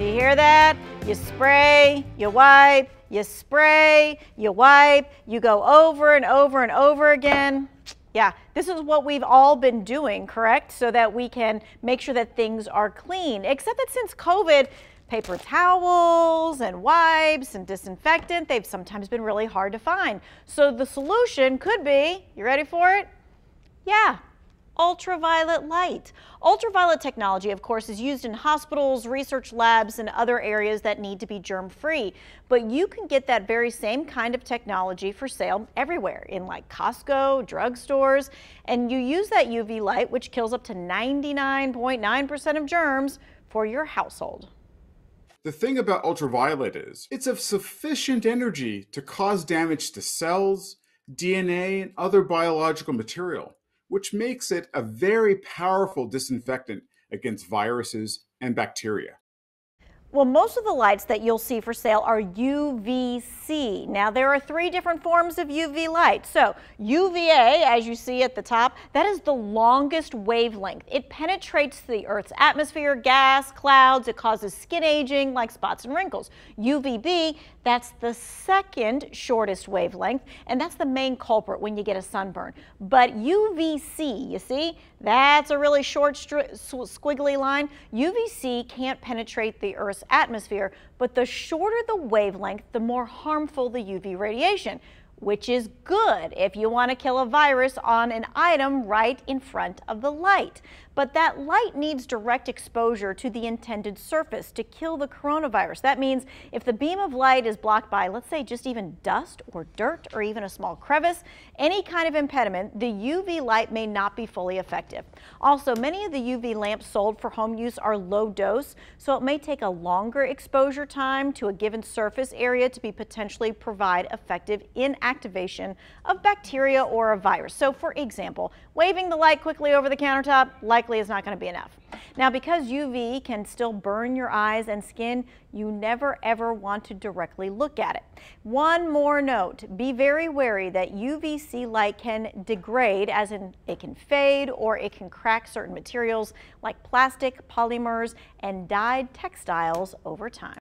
Do you hear that? You spray, you wipe, you spray, you wipe, you go over and over and over again. Yeah, this is what we've all been doing, correct? So that we can make sure that things are clean. Except that since COVID, paper towels and wipes and disinfectant, they've sometimes been really hard to find. So the solution could be, you ready for it? Yeah, ultraviolet light. Ultraviolet technology, of course, is used in hospitals, research labs, and other areas that need to be germ-free. But you can get that very same kind of technology for sale everywhere, in like Costco, drugstores, and you use that UV light, which kills up to 99.9% .9 of germs, for your household. The thing about ultraviolet is, it's of sufficient energy to cause damage to cells, DNA, and other biological material which makes it a very powerful disinfectant against viruses and bacteria. Well, most of the lights that you'll see for sale are UVC. Now, there are three different forms of UV light. So UVA, as you see at the top, that is the longest wavelength. It penetrates the Earth's atmosphere, gas, clouds. It causes skin aging like spots and wrinkles. UVB, that's the second shortest wavelength, and that's the main culprit when you get a sunburn. But UVC, you see, that's a really short, squiggly line. UVC can't penetrate the Earth's Earth's atmosphere, but the shorter the wavelength, the more harmful the UV radiation, which is good if you want to kill a virus on an item right in front of the light. But that light needs direct exposure to the intended surface to kill the coronavirus. That means if the beam of light is blocked by, let's say, just even dust or dirt or even a small crevice, any kind of impediment, the UV light may not be fully effective. Also, many of the UV lamps sold for home use are low dose, so it may take a longer exposure time to a given surface area to be potentially provide effective inaction activation of bacteria or a virus. So for example, waving the light quickly over the countertop likely is not going to be enough. Now because UV can still burn your eyes and skin, you never ever want to directly look at it. One more note, be very wary that UVC light can degrade as in it can fade or it can crack certain materials like plastic, polymers, and dyed textiles over time.